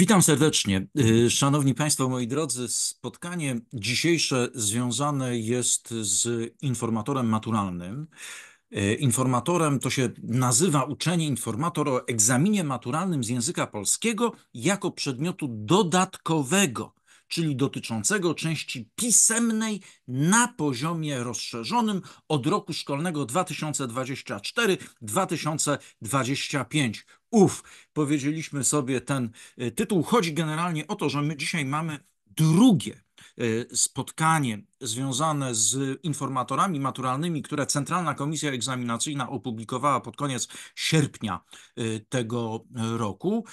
Witam serdecznie. Y, szanowni Państwo, moi drodzy, spotkanie dzisiejsze związane jest z informatorem maturalnym. Y, informatorem to się nazywa uczenie informator o egzaminie maturalnym z języka polskiego jako przedmiotu dodatkowego, czyli dotyczącego części pisemnej na poziomie rozszerzonym od roku szkolnego 2024-2025 Uf, powiedzieliśmy sobie ten e, tytuł. Chodzi generalnie o to, że my dzisiaj mamy drugie e, spotkanie związane z informatorami maturalnymi, które Centralna Komisja Egzaminacyjna opublikowała pod koniec sierpnia e, tego roku.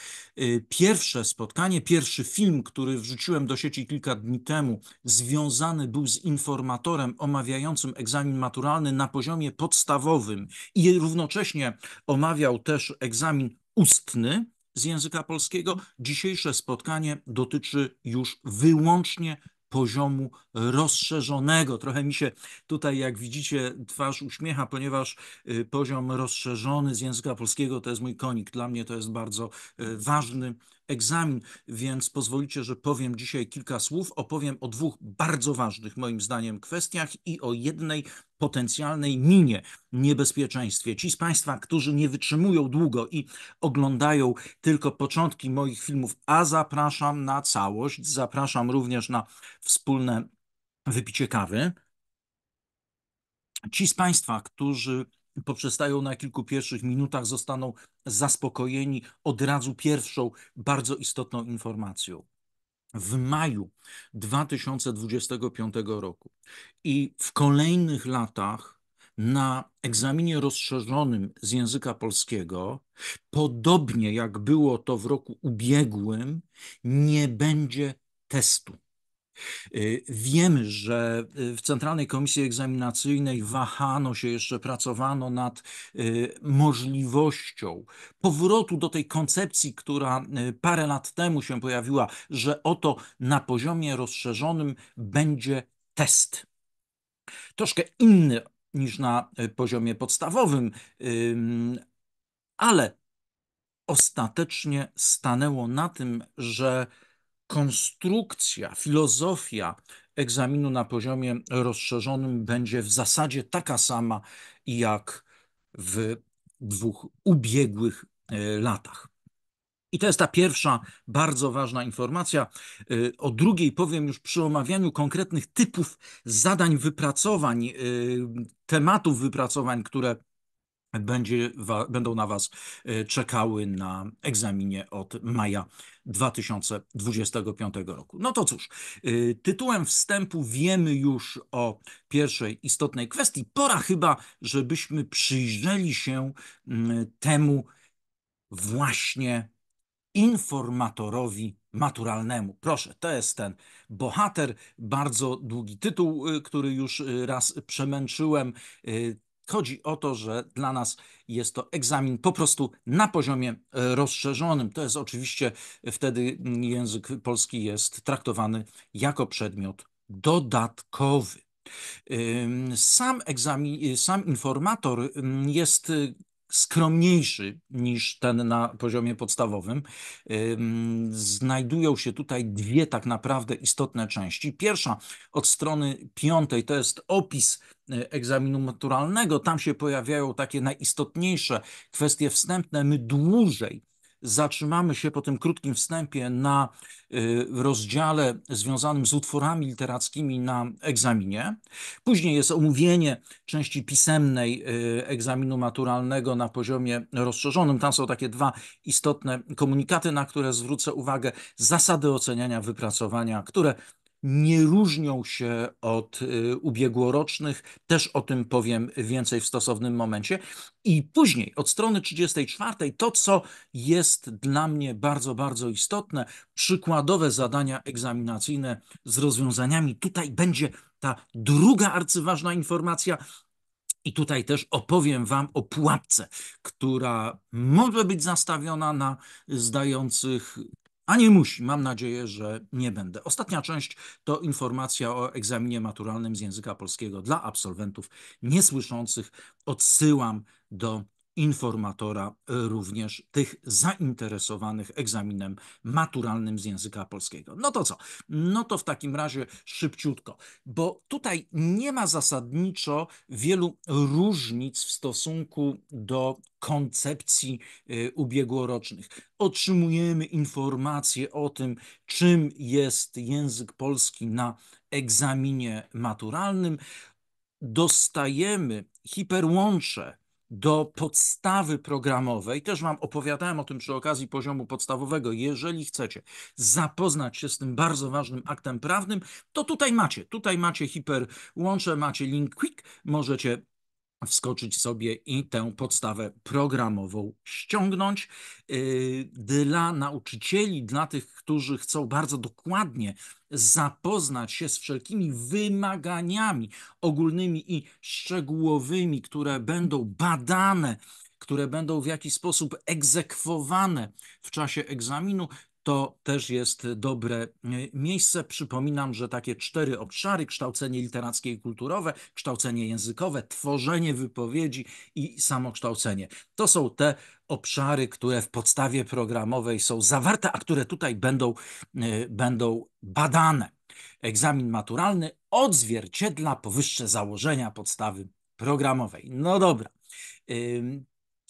Pierwsze spotkanie, pierwszy film, który wrzuciłem do sieci kilka dni temu, związany był z informatorem omawiającym egzamin maturalny na poziomie podstawowym i równocześnie omawiał też egzamin ustny z języka polskiego. Dzisiejsze spotkanie dotyczy już wyłącznie poziomu rozszerzonego. Trochę mi się tutaj, jak widzicie, twarz uśmiecha, ponieważ y, poziom rozszerzony z języka polskiego to jest mój konik. Dla mnie to jest bardzo y, ważny egzamin, więc pozwolicie, że powiem dzisiaj kilka słów. Opowiem o dwóch bardzo ważnych, moim zdaniem, kwestiach i o jednej potencjalnej minie niebezpieczeństwie. Ci z Państwa, którzy nie wytrzymują długo i oglądają tylko początki moich filmów, a zapraszam na całość, zapraszam również na wspólne wypicie kawy. Ci z Państwa, którzy poprzestają na kilku pierwszych minutach, zostaną zaspokojeni od razu pierwszą bardzo istotną informacją. W maju 2025 roku i w kolejnych latach na egzaminie rozszerzonym z języka polskiego, podobnie jak było to w roku ubiegłym, nie będzie testu. Y, Wiem, że y, w Centralnej Komisji Egzaminacyjnej wahano się jeszcze, pracowano nad y, możliwością powrotu do tej koncepcji, która parę lat temu się pojawiła, że oto na poziomie rozszerzonym będzie test. Troszkę inny niż na poziomie podstawowym, ale ostatecznie stanęło na tym, że konstrukcja, filozofia egzaminu na poziomie rozszerzonym będzie w zasadzie taka sama jak w dwóch ubiegłych e, latach. I to jest ta pierwsza bardzo ważna informacja. E, o drugiej powiem już przy omawianiu konkretnych typów zadań, wypracowań, e, tematów wypracowań, które będzie, będą na Was e, czekały na egzaminie od maja 2025 roku. No to cóż, e, tytułem wstępu wiemy już o pierwszej istotnej kwestii. Pora chyba, żebyśmy przyjrzeli się temu właśnie informatorowi maturalnemu. Proszę, to jest ten bohater, bardzo długi tytuł, e, który już raz przemęczyłem. Chodzi o to, że dla nas jest to egzamin po prostu na poziomie e, rozszerzonym. To jest oczywiście e, wtedy mm, język polski jest traktowany jako przedmiot dodatkowy. Sam, egzamin, y, sam informator mm, jest y, skromniejszy niż ten na poziomie podstawowym. Znajdują się tutaj dwie tak naprawdę istotne części. Pierwsza od strony piątej to jest opis E, egzaminu maturalnego. Tam się pojawiają takie najistotniejsze kwestie wstępne. My dłużej zatrzymamy się po tym krótkim wstępie na e, rozdziale związanym z utworami literackimi na egzaminie. Później jest omówienie części pisemnej e, egzaminu maturalnego na poziomie rozszerzonym. Tam są takie dwa istotne komunikaty, na które zwrócę uwagę: zasady oceniania wypracowania, które nie różnią się od y, ubiegłorocznych. Też o tym powiem więcej w stosownym momencie. I później od strony 34 to, co jest dla mnie bardzo, bardzo istotne, przykładowe zadania egzaminacyjne z rozwiązaniami. Tutaj będzie ta druga arcyważna informacja, i tutaj też opowiem Wam o pułapce, która może być zastawiona na zdających a nie musi. Mam nadzieję, że nie będę. Ostatnia część to informacja o egzaminie maturalnym z języka polskiego dla absolwentów niesłyszących. Odsyłam do informatora e, również tych zainteresowanych egzaminem maturalnym z języka polskiego. No to co? No to w takim razie szybciutko, bo tutaj nie ma zasadniczo wielu różnic w stosunku do koncepcji e, ubiegłorocznych. Otrzymujemy informacje o tym, czym jest język polski na egzaminie maturalnym. Dostajemy hiperłącze do podstawy programowej. Też Wam opowiadałem o tym przy okazji poziomu podstawowego. Jeżeli chcecie zapoznać się z tym bardzo ważnym aktem prawnym, to tutaj macie. Tutaj macie hiperłącze, macie link quick, możecie wskoczyć sobie i tę podstawę programową ściągnąć. Y, dla nauczycieli, dla tych, którzy chcą bardzo dokładnie zapoznać się z wszelkimi wymaganiami ogólnymi i szczegółowymi, które będą badane które będą w jakiś sposób egzekwowane w czasie egzaminu, to też jest dobre e, miejsce. Przypominam, że takie cztery obszary kształcenie literackie i kulturowe, kształcenie językowe, tworzenie wypowiedzi i samokształcenie to są te obszary, które w podstawie programowej są zawarte, a które tutaj będą, e, będą badane. Egzamin maturalny odzwierciedla powyższe założenia podstawy programowej. No dobra.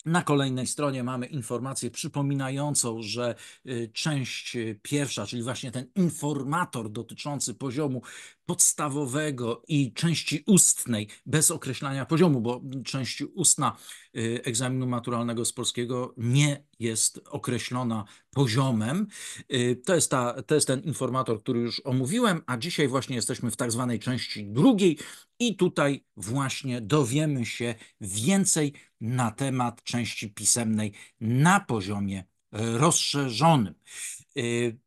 Na kolejnej stronie mamy informację przypominającą, że y, część y, pierwsza, czyli właśnie ten informator dotyczący poziomu podstawowego i części ustnej bez określania poziomu, bo część ustna y, egzaminu maturalnego z polskiego nie jest określona poziomem. Y, to jest, ta, to jest ten informator, który już omówiłem, a dzisiaj właśnie jesteśmy w tak zwanej części drugiej i tutaj właśnie dowiemy się więcej na temat części pisemnej na poziomie rozszerzonym. Y,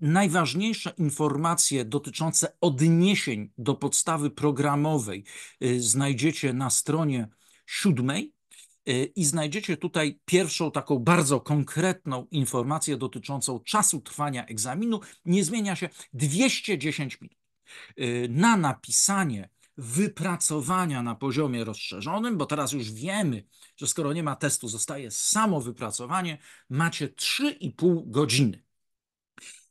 najważniejsze informacje dotyczące odniesień do podstawy programowej y, znajdziecie na stronie siódmej y, i znajdziecie tutaj pierwszą taką bardzo konkretną informację dotyczącą czasu trwania egzaminu. Nie zmienia się 210 minut. Y, na napisanie wypracowania na poziomie rozszerzonym, bo teraz już wiemy, że skoro nie ma testu, zostaje samo wypracowanie, macie 3,5 godziny.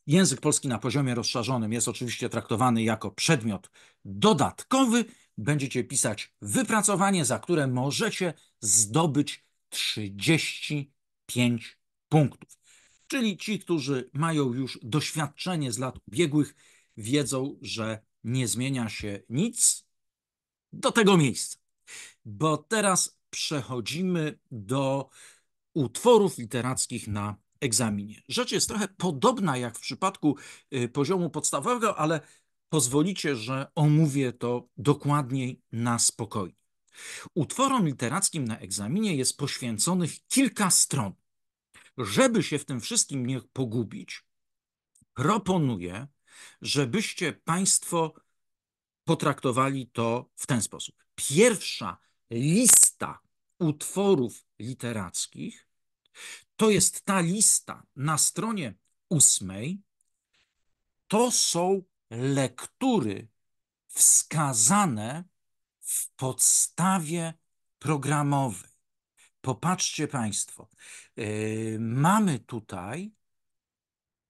Język polski na poziomie rozszerzonym jest oczywiście traktowany jako przedmiot dodatkowy. Będziecie pisać wypracowanie, za które możecie zdobyć 35 punktów. Czyli ci, którzy mają już doświadczenie z lat ubiegłych, wiedzą, że nie zmienia się nic do tego miejsca. Bo teraz przechodzimy do utworów literackich na egzaminie. Rzecz jest trochę podobna jak w przypadku y, poziomu podstawowego, ale pozwolicie, że omówię to dokładniej na spokojnie. Utworom literackim na egzaminie jest poświęconych kilka stron. Żeby się w tym wszystkim nie pogubić, proponuję, żebyście Państwo potraktowali to w ten sposób. Pierwsza lista utworów literackich to jest ta lista na stronie ósmej. To są lektury wskazane w podstawie programowej. Popatrzcie Państwo, yy, mamy tutaj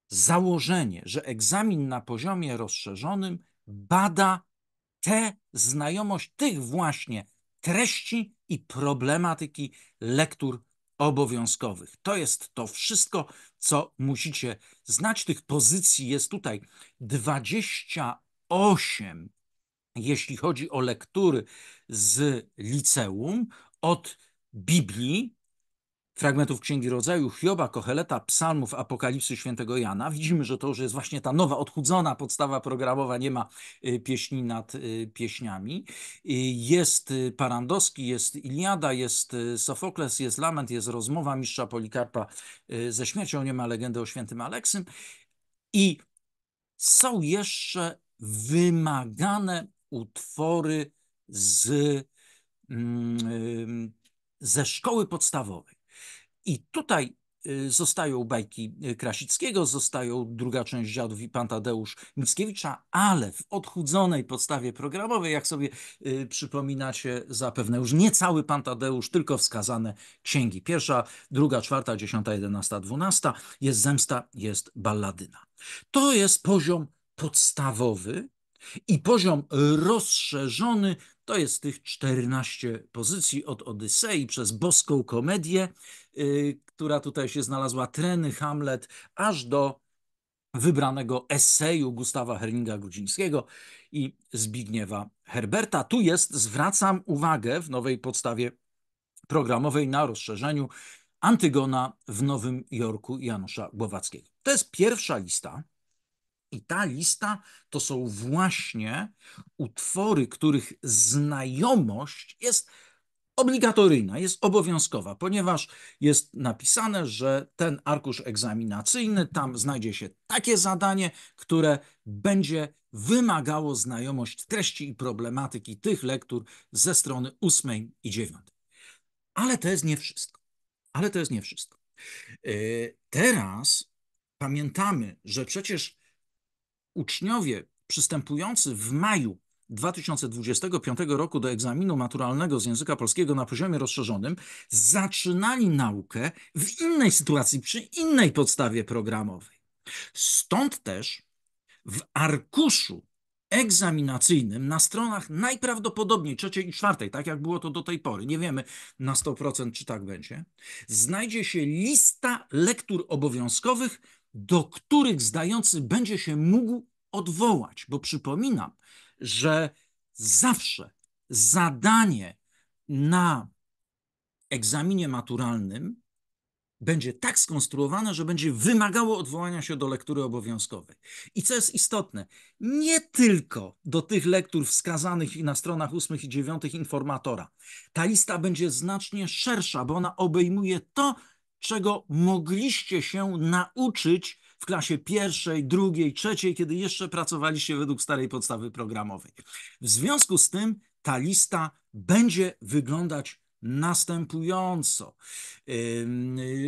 założenie, że egzamin na poziomie rozszerzonym bada tę znajomość tych właśnie treści i problematyki lektur obowiązkowych. To jest to wszystko, co musicie znać. Tych pozycji jest tutaj 28, jeśli chodzi o lektury z liceum, od Biblii, fragmentów Księgi Rodzaju, Hioba, Kocheleta, psalmów, Apokalipsy Świętego Jana. Widzimy, że to już jest właśnie ta nowa, odchudzona podstawa programowa, nie ma y, pieśni nad y, pieśniami. Y, jest Parandowski, jest Iliada, jest Sofokles, jest Lament, jest Rozmowa Mistrza Polikarpa ze śmiercią, nie ma legendy o świętym Aleksym. I są jeszcze wymagane utwory z, mm, ze szkoły podstawowej. I tutaj y, zostają bajki y, Krasickiego, zostają druga część Dziadów i Pantadeusz Mickiewicza, ale w odchudzonej podstawie programowej, jak sobie y, przypominacie zapewne już nie cały Pantadeusz, tylko wskazane księgi. Pierwsza, druga, czwarta, dziesiąta, jedenasta, dwunasta, jest zemsta, jest balladyna. To jest poziom podstawowy i poziom rozszerzony to jest tych 14 pozycji od Odysei przez boską komedię Y, która tutaj się znalazła, Treny, Hamlet, aż do wybranego eseju Gustawa Herlinga Grudzińskiego i Zbigniewa Herberta. Tu jest, zwracam uwagę w nowej podstawie programowej na rozszerzeniu Antygona w Nowym Jorku Janusza Głowackiego. To jest pierwsza lista. I ta lista to są właśnie utwory, których znajomość jest obligatoryjna, jest obowiązkowa, ponieważ jest napisane, że ten arkusz egzaminacyjny, tam znajdzie się takie zadanie, które będzie wymagało znajomość treści i problematyki tych lektur ze strony ósmej i dziewiątej. Ale to jest nie wszystko. Ale to jest nie wszystko. Yy, teraz pamiętamy, że przecież uczniowie przystępujący w maju 2025 roku do egzaminu maturalnego z języka polskiego na poziomie rozszerzonym zaczynali naukę w innej sytuacji, przy innej podstawie programowej. Stąd też w arkuszu egzaminacyjnym na stronach najprawdopodobniej trzeciej i czwartej, tak jak było to do tej pory, nie wiemy na 100% czy tak będzie, znajdzie się lista lektur obowiązkowych, do których zdający będzie się mógł odwołać, bo przypominam, że zawsze zadanie na egzaminie maturalnym będzie tak skonstruowane, że będzie wymagało odwołania się do lektury obowiązkowej. I co jest istotne, nie tylko do tych lektur wskazanych na stronach 8 i 9 informatora. Ta lista będzie znacznie szersza, bo ona obejmuje to, czego mogliście się nauczyć w klasie pierwszej, drugiej, trzeciej, kiedy jeszcze pracowaliście według starej podstawy programowej. W związku z tym ta lista będzie wyglądać następująco.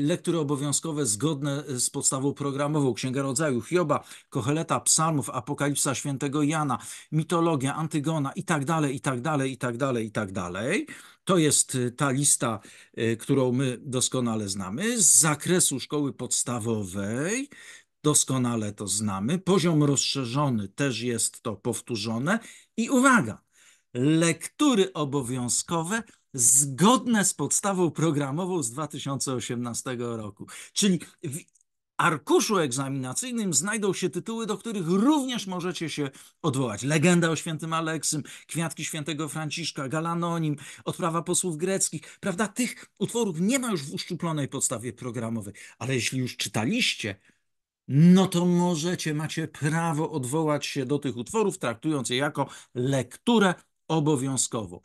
Lektury obowiązkowe zgodne z podstawą programową, Księga Rodzaju, Hioba, Kocheleta, Psalmów, Apokalipsa Świętego Jana, mitologia, Antygona i tak dalej, i tak dalej, i tak dalej, i tak dalej. To jest y, ta lista, y, którą my doskonale znamy. Z zakresu szkoły podstawowej doskonale to znamy. Poziom rozszerzony też jest to powtórzone. I uwaga, lektury obowiązkowe zgodne z podstawą programową z 2018 roku. Czyli w arkuszu egzaminacyjnym znajdą się tytuły, do których również możecie się odwołać. Legenda o świętym Aleksym, Kwiatki świętego Franciszka, Galanonim, Odprawa posłów greckich, prawda? Tych utworów nie ma już w uszczuplonej podstawie programowej, ale jeśli już czytaliście, no to możecie, macie prawo odwołać się do tych utworów, traktując je jako lekturę obowiązkową.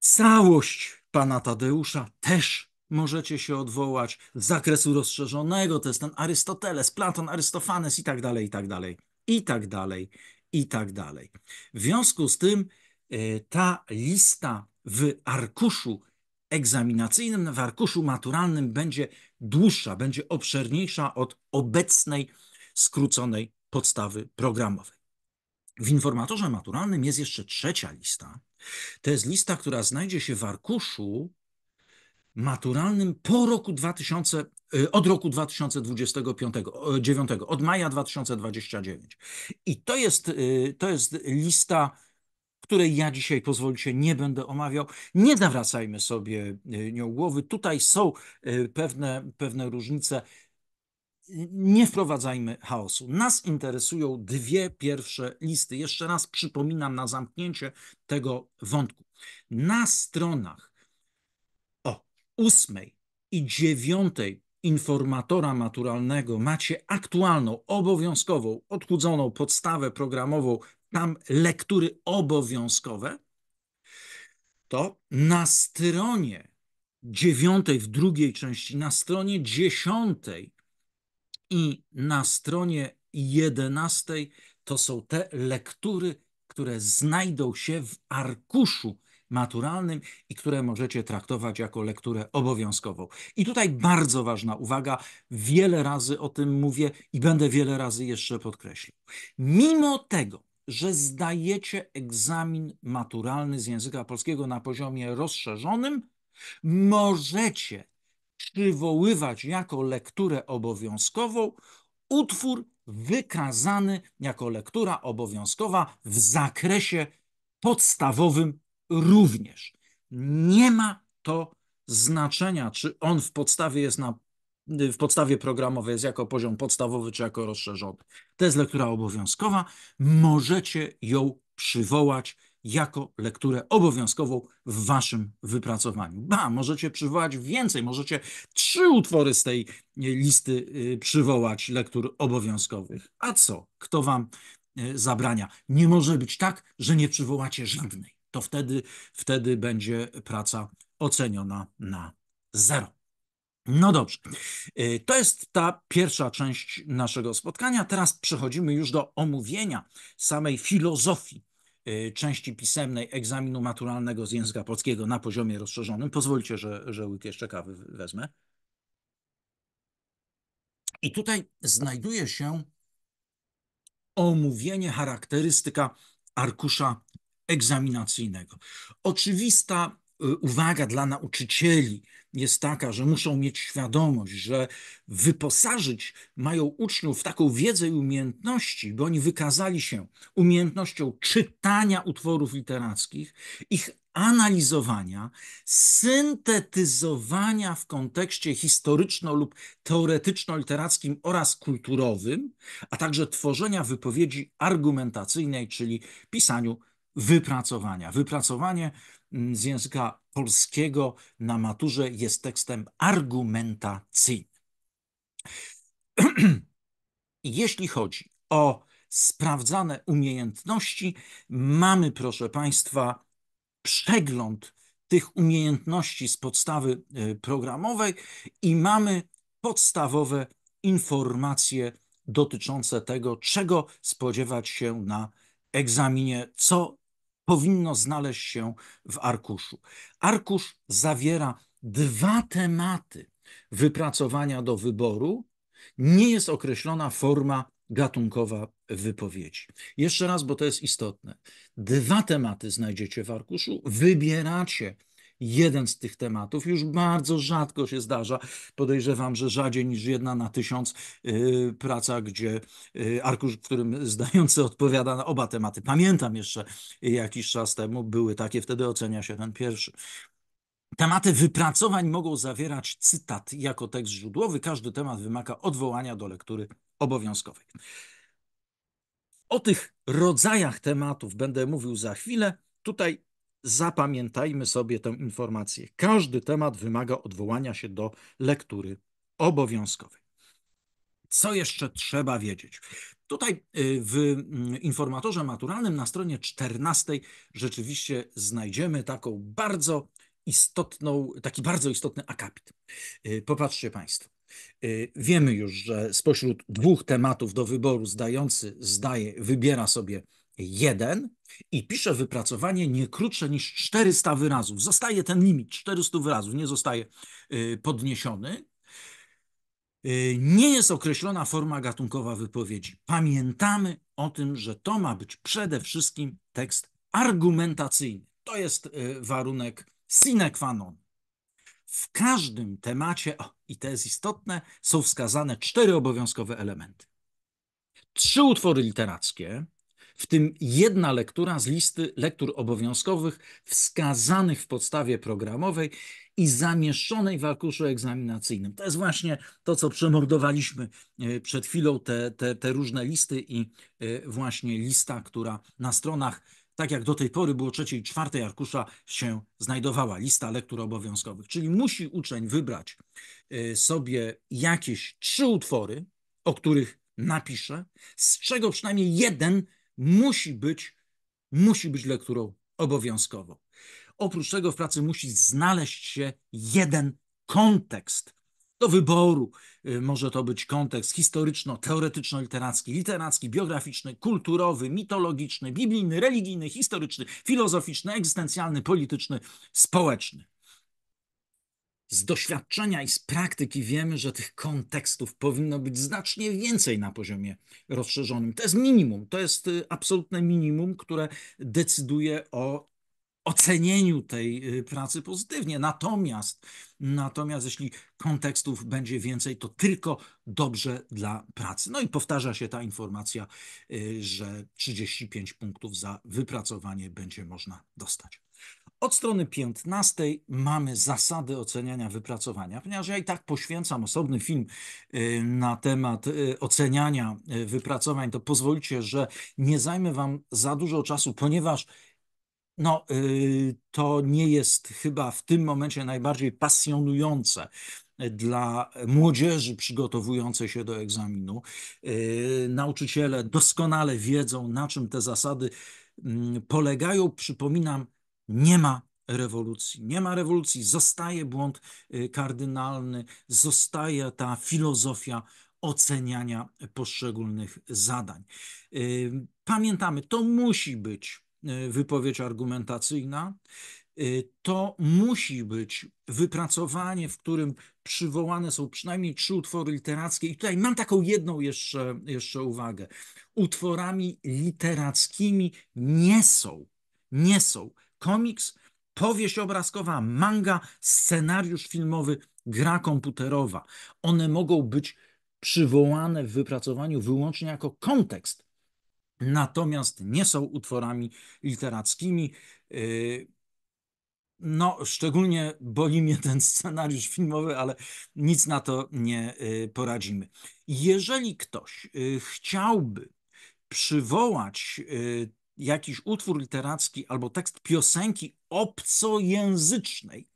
Całość pana Tadeusza też możecie się odwołać z zakresu rozszerzonego, to jest ten Arystoteles, Platon, Arystofanes i tak dalej, i tak dalej, i tak dalej, i tak dalej. W związku z tym e, ta lista w arkuszu egzaminacyjnym, w arkuszu maturalnym będzie dłuższa, będzie obszerniejsza od obecnej skróconej podstawy programowej. W informatorze maturalnym jest jeszcze trzecia lista. To jest lista, która znajdzie się w arkuszu maturalnym po roku 2000, y, od roku 2025, od maja 2029. I to jest, y, to jest lista, której ja dzisiaj, pozwolicie, nie będę omawiał. Nie zawracajmy sobie y, nią głowy. Tutaj są pewne, pewne różnice. Nie wprowadzajmy chaosu. Nas interesują dwie pierwsze listy. Jeszcze raz przypominam na zamknięcie tego wątku. Na stronach ósmej i dziewiątej informatora maturalnego macie aktualną, obowiązkową, odchudzoną podstawę programową, tam lektury obowiązkowe, to na stronie dziewiątej w drugiej części, na stronie dziesiątej i na stronie jedenastej to są te lektury, które znajdą się w arkuszu maturalnym i które możecie traktować jako lekturę obowiązkową. I tutaj bardzo ważna uwaga, wiele razy o tym mówię i będę wiele razy jeszcze podkreślił, Mimo tego, że zdajecie egzamin maturalny z języka polskiego na poziomie rozszerzonym, możecie przywoływać jako lekturę obowiązkową utwór wykazany jako lektura obowiązkowa w zakresie podstawowym również. Nie ma to znaczenia, czy on w podstawie jest na w podstawie programowej jest jako poziom podstawowy czy jako rozszerzony. To jest lektura obowiązkowa. Możecie ją przywołać jako lekturę obowiązkową w waszym wypracowaniu. Ba, możecie przywołać więcej, możecie trzy utwory z tej listy y, przywołać lektur obowiązkowych. A co? Kto wam y, zabrania? Nie może być tak, że nie przywołacie żadnej to wtedy, wtedy będzie praca oceniona na zero. No dobrze, y, to jest ta pierwsza część naszego spotkania. Teraz przechodzimy już do omówienia samej filozofii y, części pisemnej egzaminu maturalnego z języka polskiego na poziomie rozszerzonym. Pozwólcie, że, że łyk jeszcze kawy wezmę. I tutaj znajduje się omówienie charakterystyka arkusza egzaminacyjnego. Oczywista y, uwaga dla nauczycieli jest taka, że muszą mieć świadomość, że wyposażyć mają uczniów w taką wiedzę i umiejętności, bo oni wykazali się umiejętnością czytania utworów literackich, ich analizowania, syntetyzowania w kontekście historyczno- lub teoretyczno-literackim oraz kulturowym, a także tworzenia wypowiedzi argumentacyjnej, czyli pisaniu wypracowania. Wypracowanie mm, z języka polskiego na maturze jest tekstem argumentacyjnym. Jeśli chodzi o sprawdzane umiejętności, mamy, proszę Państwa, przegląd tych umiejętności z podstawy e, programowej i mamy podstawowe informacje dotyczące tego, czego spodziewać się na egzaminie, co powinno znaleźć się w arkuszu. Arkusz zawiera dwa tematy wypracowania do wyboru. Nie jest określona forma gatunkowa wypowiedzi. Jeszcze raz, bo to jest istotne. Dwa tematy znajdziecie w arkuszu, wybieracie jeden z tych tematów. Już bardzo rzadko się zdarza, podejrzewam, że rzadziej niż jedna na tysiąc yy, praca, gdzie yy, arkusz, w którym zdający odpowiada na oba tematy. Pamiętam jeszcze jakiś czas temu, były takie, wtedy ocenia się ten pierwszy. Tematy wypracowań mogą zawierać cytat jako tekst źródłowy. Każdy temat wymaga odwołania do lektury obowiązkowej. O tych rodzajach tematów będę mówił za chwilę. Tutaj Zapamiętajmy sobie tę informację. Każdy temat wymaga odwołania się do lektury obowiązkowej. Co jeszcze trzeba wiedzieć? Tutaj y, w mm, informatorze maturalnym na stronie 14 rzeczywiście znajdziemy taką bardzo istotną, taki bardzo istotny akapit. Y, popatrzcie Państwo. Y, wiemy już, że spośród dwóch tematów do wyboru zdający zdaje, wybiera sobie 1 i piszę wypracowanie nie krótsze niż 400 wyrazów. Zostaje ten limit 400 wyrazów, nie zostaje y, podniesiony. Y, nie jest określona forma gatunkowa wypowiedzi. Pamiętamy o tym, że to ma być przede wszystkim tekst argumentacyjny. To jest y, warunek sine qua non. W każdym temacie, o, i to jest istotne, są wskazane cztery obowiązkowe elementy. Trzy utwory literackie, w tym jedna lektura z listy lektur obowiązkowych wskazanych w podstawie programowej i zamieszczonej w arkuszu egzaminacyjnym. To jest właśnie to, co przemordowaliśmy e, przed chwilą, te, te, te różne listy i e, właśnie lista, która na stronach tak jak do tej pory było trzeciej i czwartej arkusza, się znajdowała lista lektur obowiązkowych. Czyli musi uczeń wybrać e, sobie jakieś trzy utwory, o których napisze, z czego przynajmniej jeden musi być, musi być lekturą obowiązkową. Oprócz tego w pracy musi znaleźć się jeden kontekst do wyboru. Y, może to być kontekst historyczno-teoretyczno-literacki, literacki, biograficzny, kulturowy, mitologiczny, biblijny, religijny, historyczny, filozoficzny, egzystencjalny, polityczny, społeczny z doświadczenia i z praktyki wiemy, że tych kontekstów powinno być znacznie więcej na poziomie rozszerzonym. To jest minimum, to jest y, absolutne minimum, które decyduje o ocenieniu tej y, pracy pozytywnie. Natomiast, natomiast jeśli kontekstów będzie więcej, to tylko dobrze dla pracy. No i powtarza się ta informacja, y, że 35 punktów za wypracowanie będzie można dostać. Od strony 15 mamy zasady oceniania wypracowania, ponieważ ja i tak poświęcam osobny film y, na temat y, oceniania y, wypracowań, to pozwólcie, że nie zajmę Wam za dużo czasu, ponieważ no, to nie jest chyba w tym momencie najbardziej pasjonujące dla młodzieży przygotowującej się do egzaminu. Nauczyciele doskonale wiedzą, na czym te zasady mm, polegają. Przypominam, nie ma rewolucji. Nie ma rewolucji, zostaje błąd y, kardynalny, zostaje ta filozofia oceniania poszczególnych zadań. Y, pamiętamy, to musi być y, wypowiedź argumentacyjna, to musi być wypracowanie, w którym przywołane są przynajmniej trzy utwory literackie. I tutaj mam taką jedną jeszcze, jeszcze uwagę. Utworami literackimi nie są, nie są komiks, powieść obrazkowa, manga, scenariusz filmowy, gra komputerowa. One mogą być przywołane w wypracowaniu wyłącznie jako kontekst, natomiast nie są utworami literackimi. Yy, no, szczególnie boli mnie ten scenariusz filmowy, ale nic na to nie yy, poradzimy. Jeżeli ktoś yy, chciałby przywołać jakiś utwór literacki albo tekst piosenki obcojęzycznej,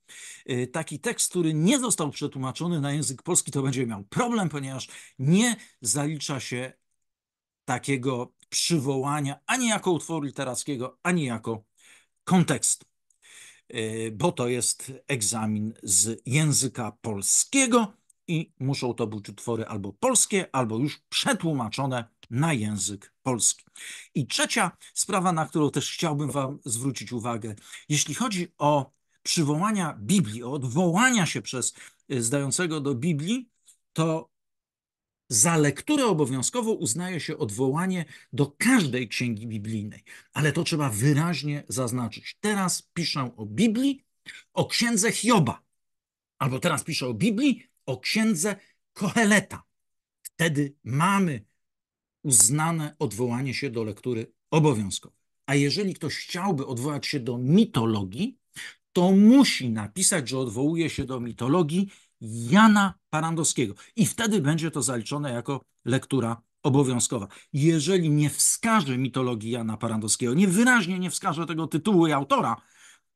y, taki tekst, który nie został przetłumaczony na język polski, to będzie miał problem, ponieważ nie zalicza się takiego przywołania ani jako utworu literackiego, ani jako kontekstu. Y, bo to jest egzamin z języka polskiego i muszą to być utwory albo polskie, albo już przetłumaczone na język polski. I trzecia sprawa, na którą też chciałbym Wam zwrócić uwagę, jeśli chodzi o przywołania Biblii, o odwołania się przez y, zdającego do Biblii, to za lekturę obowiązkową uznaje się odwołanie do każdej księgi biblijnej, ale to trzeba wyraźnie zaznaczyć. Teraz piszę o Biblii, o księdze Hioba, albo teraz piszę o Biblii, o księdze Koheleta. Wtedy mamy uznane odwołanie się do lektury obowiązkowej. A jeżeli ktoś chciałby odwołać się do mitologii, to musi napisać, że odwołuje się do mitologii Jana Parandowskiego. I wtedy będzie to zaliczone jako lektura obowiązkowa. Jeżeli nie wskaże mitologii Jana Parandowskiego, nie wyraźnie nie wskaże tego tytułu i autora,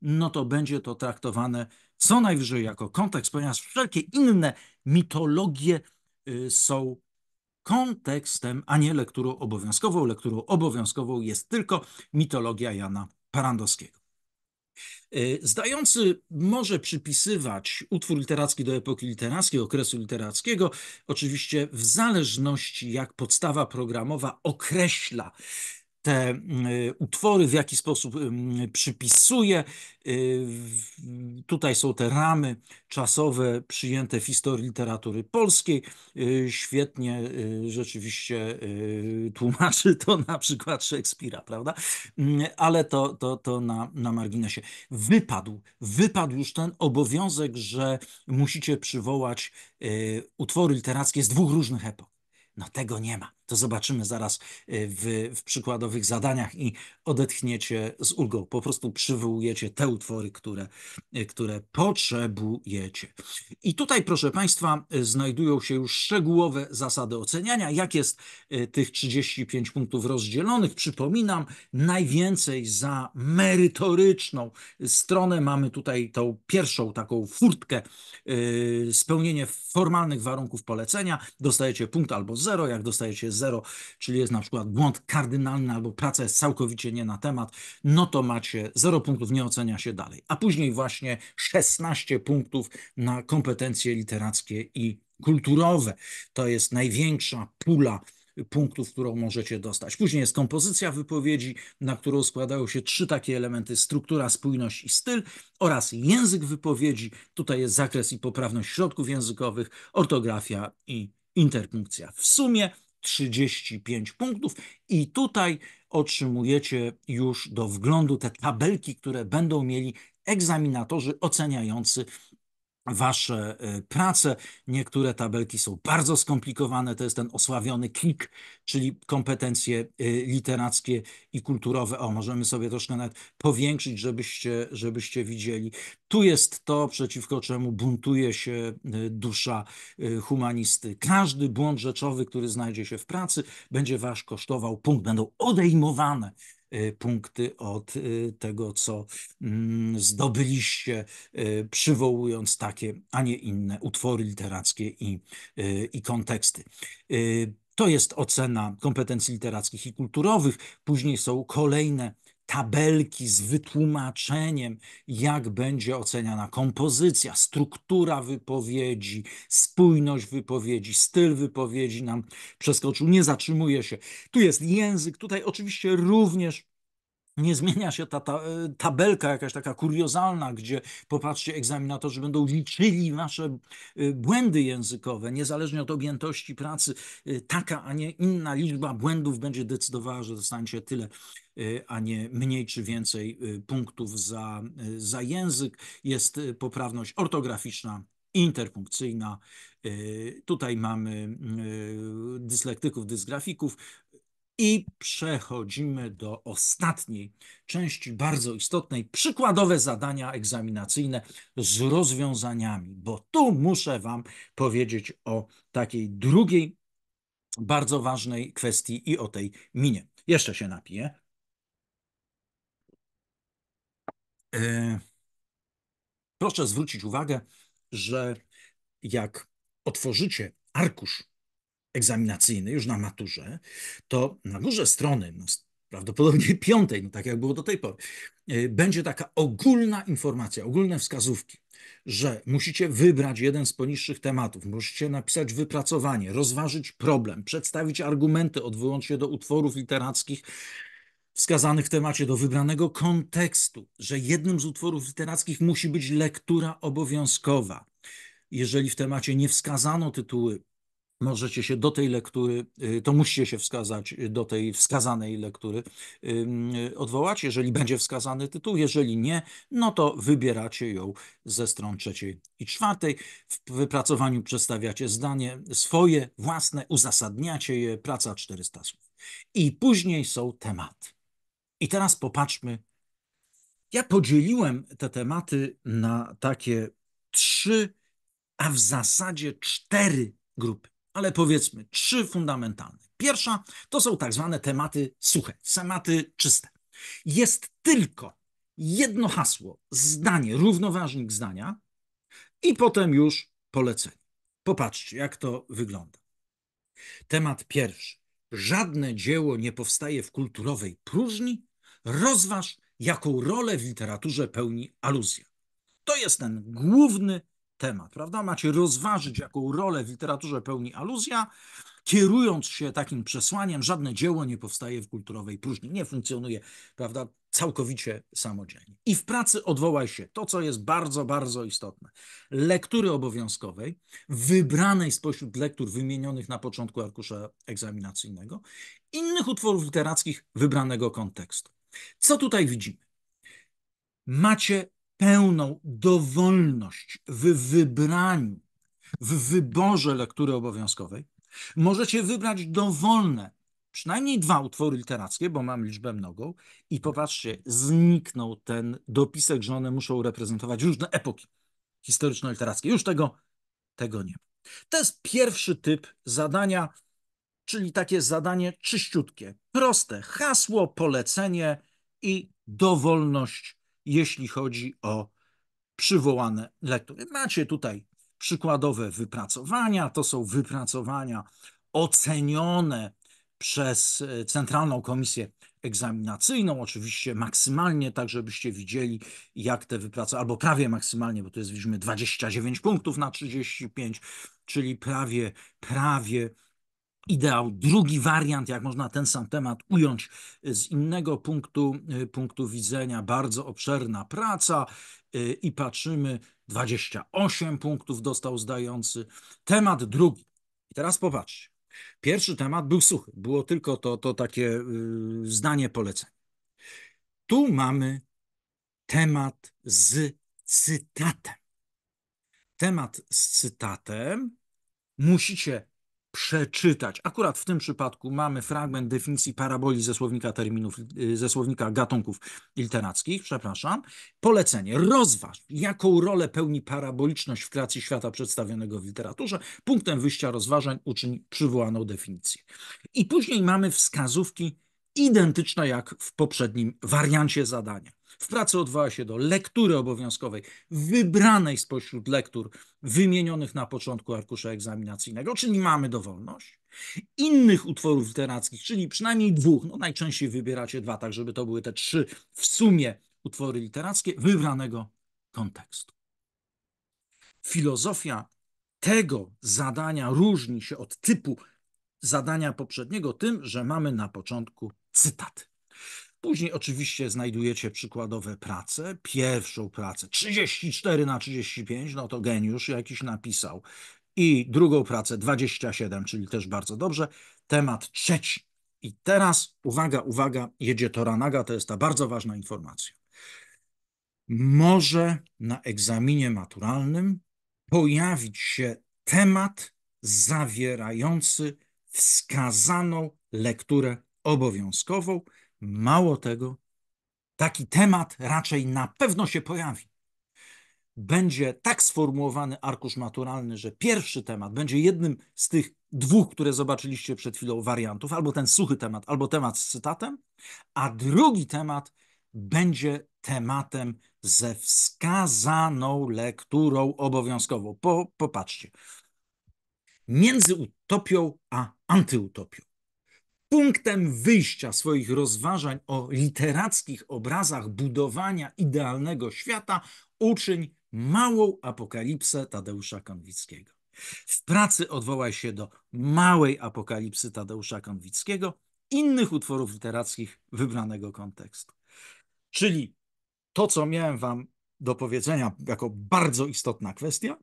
no to będzie to traktowane co najwyżej jako kontekst, ponieważ wszelkie inne mitologie y, są kontekstem, a nie lekturą obowiązkową. Lekturą obowiązkową jest tylko mitologia Jana Parandowskiego. E, zdający może przypisywać utwór literacki do epoki literackiej, okresu literackiego, oczywiście w zależności jak podstawa programowa określa te mm, y, utwory, w jaki sposób przypisuje. Y, tutaj są te ramy czasowe przyjęte w historii literatury polskiej. Y, świetnie rzeczywiście tłumaczy to na przykład Szekspira, prawda? Mm, ale to, to, to na, na marginesie. Wypadł, wypadł już ten obowiązek, że musicie przywołać utwory literackie z dwóch różnych epok. No tego nie ma to zobaczymy zaraz y, w, w przykładowych zadaniach i odetchniecie z ulgą. Po prostu przywołujecie te utwory, które, y, które potrzebujecie. I tutaj, proszę Państwa, y, znajdują się już szczegółowe zasady oceniania, jak jest tych 35 punktów rozdzielonych. Przypominam, najwięcej za merytoryczną stronę mamy tutaj tą pierwszą taką furtkę, spełnienie formalnych warunków polecenia. Dostajecie punkt albo zero, jak dostajecie zero, czyli jest na przykład błąd kardynalny albo praca jest całkowicie nie na temat, no to macie zero punktów, nie ocenia się dalej. A później właśnie 16 punktów na kompetencje literackie i kulturowe. To jest największa pula punktów, którą możecie dostać. Później jest kompozycja wypowiedzi, na którą składają się trzy takie elementy: struktura, spójność i styl, oraz język wypowiedzi. Tutaj jest zakres i poprawność środków językowych, ortografia i interpunkcja. W sumie 35 punktów i tutaj otrzymujecie już do wglądu te tabelki, które będą mieli egzaminatorzy oceniający Wasze y, prace. Niektóre tabelki są bardzo skomplikowane. To jest ten osławiony klik, czyli kompetencje y, literackie i kulturowe. O, możemy sobie troszkę nawet powiększyć, żebyście, żebyście widzieli. Tu jest to, przeciwko czemu buntuje się y, dusza humanisty. Każdy błąd rzeczowy, który znajdzie się w pracy, będzie Was kosztował punkt. Będą odejmowane Y, punkty od y, tego, co mm, zdobyliście, y, przywołując takie, a nie inne utwory literackie i, i konteksty. To jest ocena kompetencji literackich i kulturowych. Później są kolejne tabelki z wytłumaczeniem, jak będzie oceniana kompozycja, struktura wypowiedzi, spójność wypowiedzi, styl wypowiedzi nam przeskoczył. Nie zatrzymuje się. Tu jest język, tutaj oczywiście również nie zmienia się ta, ta, e, tabelka jakaś taka kuriozalna, gdzie popatrzcie, egzaminatorzy będą liczyli nasze e, błędy językowe, niezależnie od objętości pracy. E, taka, a nie inna liczba błędów będzie decydowała, że dostaniecie tyle, a nie mniej czy więcej punktów za, za język. Jest poprawność ortograficzna, interpunkcyjna. Tutaj mamy mm, dyslektyków, dysgrafików. I przechodzimy do ostatniej części, bardzo istotnej, przykładowe zadania egzaminacyjne z rozwiązaniami, bo tu muszę Wam powiedzieć o takiej drugiej bardzo ważnej kwestii i o tej minie. Jeszcze się napiję. E, proszę zwrócić uwagę, że jak otworzycie arkusz egzaminacyjny już na maturze, to na górze strony, no prawdopodobnie piątej, no tak jak było do tej pory, y, będzie taka ogólna informacja, ogólne wskazówki, że musicie wybrać jeden z poniższych tematów, musicie napisać wypracowanie, rozważyć problem, przedstawić argumenty, odwołując się do utworów literackich, wskazanych w temacie do wybranego kontekstu, że jednym z utworów literackich musi być lektura obowiązkowa. Jeżeli w temacie nie wskazano tytuły możecie się do tej lektury, y, to musicie się wskazać y, do tej wskazanej lektury odwołać, jeżeli będzie wskazany tytuł, jeżeli nie, no to wybieracie ją ze stron trzeciej i czwartej. W wypracowaniu przedstawiacie zdanie swoje, własne, uzasadniacie je, praca 400 słów. I później są tematy. I teraz popatrzmy, ja podzieliłem te tematy na takie trzy, a w zasadzie cztery grupy ale powiedzmy trzy fundamentalne. Pierwsza to są tak zwane tematy suche, tematy czyste. Jest tylko jedno hasło, zdanie, równoważnik zdania i potem już polecenie. Popatrzcie, jak to wygląda. Temat pierwszy. Żadne dzieło nie powstaje w kulturowej próżni. Rozważ, jaką rolę w literaturze pełni aluzja. To jest ten główny temat, prawda? Macie rozważyć, jaką rolę w literaturze pełni aluzja, kierując się takim przesłaniem, żadne dzieło nie powstaje w kulturowej próżni, nie funkcjonuje, prawda, całkowicie samodzielnie. I w pracy odwołaj się, to co jest bardzo, bardzo istotne, lektury obowiązkowej, wybranej spośród lektur wymienionych na początku arkusza egzaminacyjnego, innych utworów literackich wybranego kontekstu. Co tutaj widzimy? Macie pełną dowolność w wybraniu, w wyborze lektury obowiązkowej, możecie wybrać dowolne, przynajmniej dwa utwory literackie, bo mam liczbę mnogą, i popatrzcie, zniknął ten dopisek, że one muszą reprezentować różne epoki historyczno-literackie. Już tego, tego nie ma. To jest pierwszy typ zadania, czyli takie zadanie czyściutkie, proste, hasło, polecenie i dowolność jeśli chodzi o przywołane lektury. Macie tutaj przykładowe wypracowania, to są wypracowania ocenione przez e, Centralną Komisję Egzaminacyjną, oczywiście maksymalnie, tak żebyście widzieli, jak te wypracowania, albo prawie maksymalnie, bo to jest, widzimy, 29 punktów na 35, czyli prawie, prawie ideał, drugi wariant, jak można ten sam temat ująć z innego punktu, y, punktu widzenia, bardzo obszerna praca y, i patrzymy, 28 punktów dostał zdający. Temat drugi. I teraz popatrzcie. Pierwszy temat był suchy, było tylko to, to takie y, zdanie polecenie. Tu mamy temat z cytatem. Temat z cytatem musicie przeczytać. Akurat w tym przypadku mamy fragment definicji paraboli ze słownika terminów, y, ze słownika gatunków literackich, przepraszam. Polecenie. Rozważ, jaką rolę pełni paraboliczność w kreacji świata przedstawionego w literaturze. Punktem wyjścia rozważań uczyń przywołaną definicję. I później mamy wskazówki identyczne jak w poprzednim wariancie zadania. W pracy odwoła się do lektury obowiązkowej, wybranej spośród lektur wymienionych na początku arkusza egzaminacyjnego, czyli mamy dowolność. Innych utworów literackich, czyli przynajmniej dwóch, no najczęściej wybieracie dwa, tak żeby to były te trzy w sumie utwory literackie wybranego kontekstu. Filozofia tego zadania różni się od typu zadania poprzedniego tym, że mamy na początku cytat. Później oczywiście znajdujecie przykładowe prace. Pierwszą pracę 34 na 35, no to geniusz jakiś napisał. I drugą pracę 27, czyli też bardzo dobrze. Temat trzeci. I teraz uwaga, uwaga, jedzie Toranaga, to jest ta bardzo ważna informacja. Może na egzaminie maturalnym pojawić się temat zawierający wskazaną lekturę obowiązkową Mało tego, taki temat raczej na pewno się pojawi. Będzie tak sformułowany arkusz maturalny, że pierwszy temat będzie jednym z tych dwóch, które zobaczyliście przed chwilą, wariantów, albo ten suchy temat, albo temat z cytatem, a drugi temat będzie tematem ze wskazaną lekturą obowiązkową. Po, popatrzcie. Między utopią a antyutopią. Punktem wyjścia swoich rozważań o literackich obrazach budowania idealnego świata uczyń małą apokalipsę Tadeusza Konwickiego. W pracy odwołaj się do małej apokalipsy Tadeusza Konwickiego, innych utworów literackich wybranego kontekstu. Czyli to, co miałem Wam do powiedzenia jako bardzo istotna kwestia,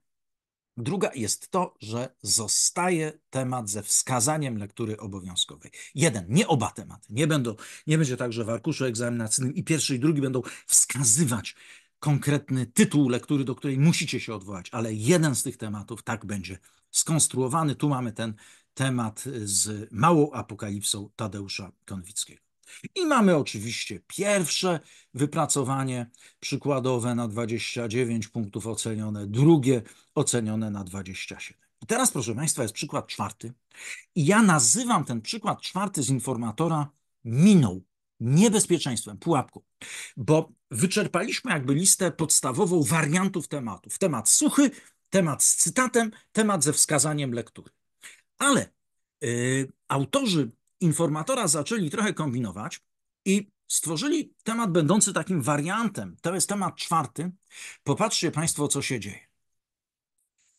Druga jest to, że zostaje temat ze wskazaniem lektury obowiązkowej. Jeden, nie oba tematy. Nie, będą, nie będzie tak, że w arkuszu egzaminacyjnym i pierwszy i drugi będą wskazywać konkretny tytuł lektury, do której musicie się odwołać, ale jeden z tych tematów tak będzie skonstruowany. Tu mamy ten temat z małą apokalipsą Tadeusza Konwickiego. I mamy oczywiście pierwsze wypracowanie przykładowe na 29 punktów ocenione, drugie ocenione na 27. I teraz, proszę Państwa, jest przykład czwarty. I ja nazywam ten przykład czwarty z informatora minął niebezpieczeństwem, pułapką, bo wyczerpaliśmy jakby listę podstawową wariantów tematów. Temat suchy, temat z cytatem, temat ze wskazaniem lektury. Ale yy, autorzy informatora zaczęli trochę kombinować i stworzyli temat będący takim wariantem. To jest temat czwarty. Popatrzcie Państwo, co się dzieje.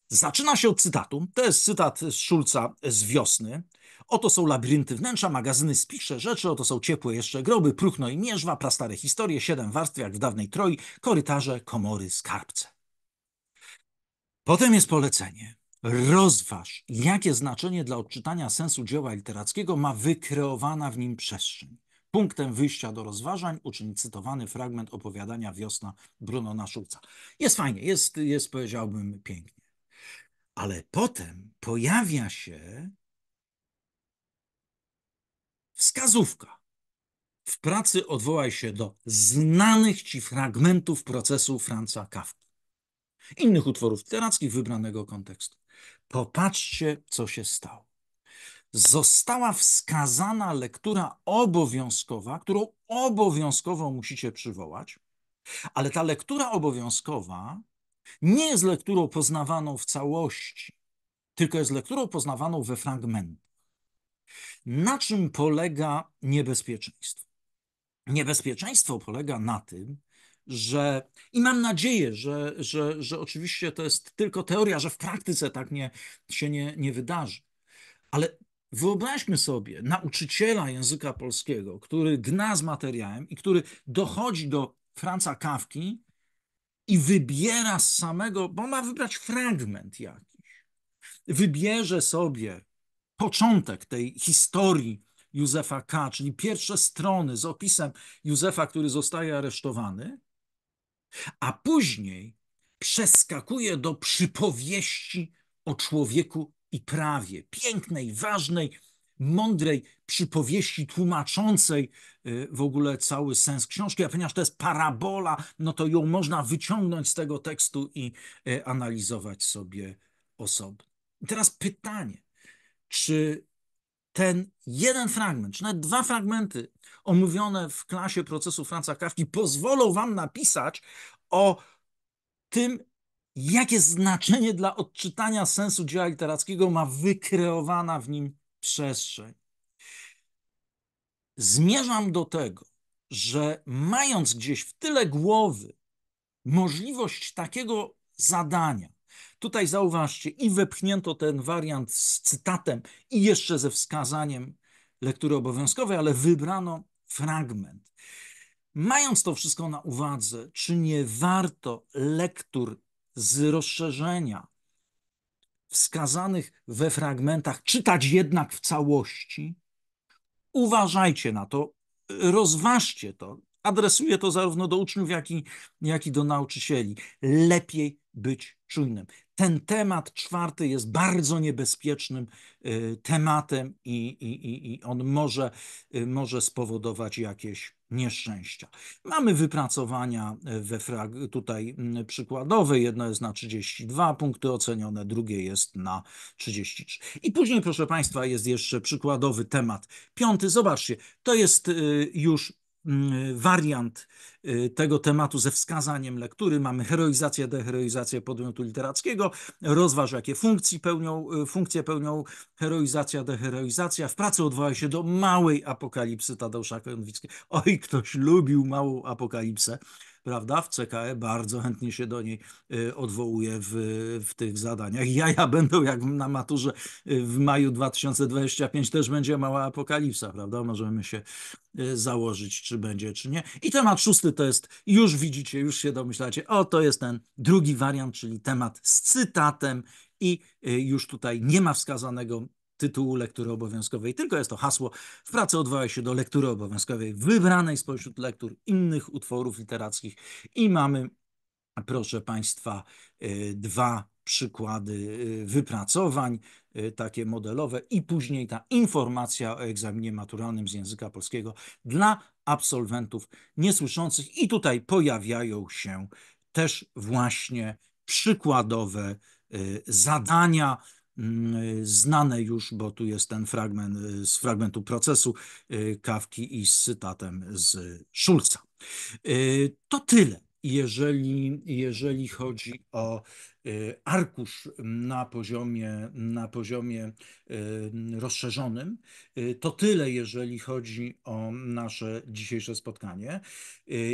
Zaczyna się od cytatu. To jest cytat z Szulca z wiosny. Oto są labirynty wnętrza, magazyny spisze rzeczy, oto są ciepłe jeszcze groby, próchno i mierzwa, prastare historie, siedem warstw jak w dawnej Troi, korytarze, komory, skarbce. Potem jest polecenie. Rozważ, jakie znaczenie dla odczytania sensu dzieła literackiego ma wykreowana w nim przestrzeń. Punktem wyjścia do rozważań uczyń cytowany fragment opowiadania Wiosna Bruno Szulca. Jest fajnie, jest, jest powiedziałbym pięknie. Ale potem pojawia się wskazówka. W pracy odwołaj się do znanych ci fragmentów procesu Franca Kafki, innych utworów literackich wybranego kontekstu. Popatrzcie, co się stało. Została wskazana lektura obowiązkowa, którą obowiązkowo musicie przywołać, ale ta lektura obowiązkowa nie jest lekturą poznawaną w całości, tylko jest lekturą poznawaną we fragmentach. Na czym polega niebezpieczeństwo? Niebezpieczeństwo polega na tym, że i mam nadzieję, że, że, że oczywiście to jest tylko teoria, że w praktyce tak nie, się nie, nie wydarzy. Ale wyobraźmy sobie nauczyciela języka polskiego, który gna z materiałem i który dochodzi do Franca Kawki i wybiera z samego, bo ma wybrać fragment jakiś. Wybierze sobie początek tej historii Józefa K., czyli pierwsze strony z opisem Józefa, który zostaje aresztowany, a później przeskakuje do przypowieści o człowieku i prawie, pięknej, ważnej, mądrej przypowieści tłumaczącej y, w ogóle cały sens książki, a ponieważ to jest parabola, no to ją można wyciągnąć z tego tekstu i y, analizować sobie osobno. I teraz pytanie, czy ten jeden fragment, czy nawet dwa fragmenty omówione w klasie procesu Franca Kawki pozwolą wam napisać o tym, jakie znaczenie dla odczytania sensu dzieła literackiego ma wykreowana w nim przestrzeń. Zmierzam do tego, że mając gdzieś w tyle głowy możliwość takiego zadania, Tutaj zauważcie, i wepchnięto ten wariant z cytatem, i jeszcze ze wskazaniem lektury obowiązkowej, ale wybrano fragment. Mając to wszystko na uwadze, czy nie warto lektur z rozszerzenia wskazanych we fragmentach czytać jednak w całości? Uważajcie na to, rozważcie to. Adresuję to zarówno do uczniów, jak i, jak i do nauczycieli. Lepiej być czujnym. Ten temat czwarty jest bardzo niebezpiecznym y, tematem i, i, i on może, y, może spowodować jakieś nieszczęścia. Mamy wypracowania y, we frag tutaj mm, przykładowe. Jedno jest na 32 punkty ocenione, drugie jest na 33. I później, proszę Państwa, jest jeszcze przykładowy temat. Piąty, zobaczcie, to jest już Y, wariant y, tego tematu ze wskazaniem lektury. Mamy heroizację, deheroizację podmiotu literackiego. Rozważ, jakie funkcje pełnią, y, funkcje pełnią heroizacja, deheroizacja. W pracy odwoła się do małej apokalipsy Tadeusza Konwickiego. Oj, ktoś lubił małą apokalipsę prawda, w CKE bardzo chętnie się do niej y, odwołuje w, w tych zadaniach. Jaja będą jak na maturze y, w maju 2025 też będzie mała apokalipsa, prawda? Możemy się y, założyć, czy będzie, czy nie. I temat szósty to jest, już widzicie, już się domyślacie, o to jest ten drugi wariant, czyli temat z cytatem i już tutaj nie ma wskazanego tytułu lektury obowiązkowej, tylko jest to hasło. W pracy odwołaj się do lektury obowiązkowej wybranej spośród lektur innych utworów literackich i mamy, proszę Państwa, e, dwa przykłady e, wypracowań, e, takie modelowe i później ta informacja o egzaminie maturalnym z języka polskiego dla absolwentów niesłyszących i tutaj pojawiają się też właśnie przykładowe zadania, Mm, y, znane już, bo tu jest ten fragment y, z fragmentu procesu y, Kawki i z cytatem z Schulza. To tyle, jeżeli, jeżeli chodzi o arkusz na poziomie, na poziomie rozszerzonym. To tyle, jeżeli chodzi o nasze dzisiejsze spotkanie.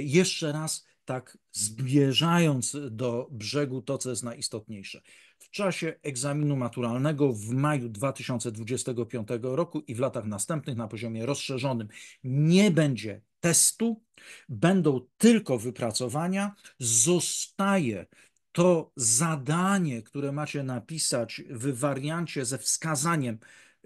Jeszcze raz tak zbliżając do brzegu to, co jest najistotniejsze w czasie egzaminu maturalnego w maju 2025 roku i w latach następnych na poziomie rozszerzonym nie będzie testu, będą tylko wypracowania, zostaje to zadanie, które macie napisać w wariancie ze wskazaniem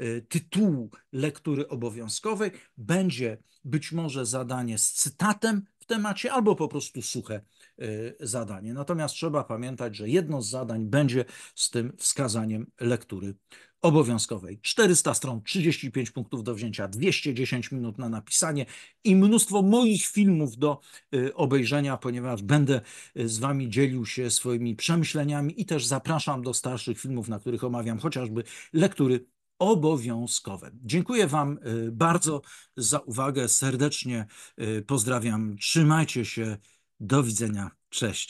y, tytułu lektury obowiązkowej, będzie być może zadanie z cytatem, w temacie albo po prostu suche y, zadanie. Natomiast trzeba pamiętać, że jedno z zadań będzie z tym wskazaniem lektury obowiązkowej. 400 stron, 35 punktów do wzięcia, 210 minut na napisanie i mnóstwo moich filmów do y, obejrzenia, ponieważ będę y, z Wami dzielił się swoimi przemyśleniami i też zapraszam do starszych filmów, na których omawiam chociażby lektury obowiązkowym. Dziękuję Wam y, bardzo za uwagę. Serdecznie y, pozdrawiam. Trzymajcie się. Do widzenia. Cześć.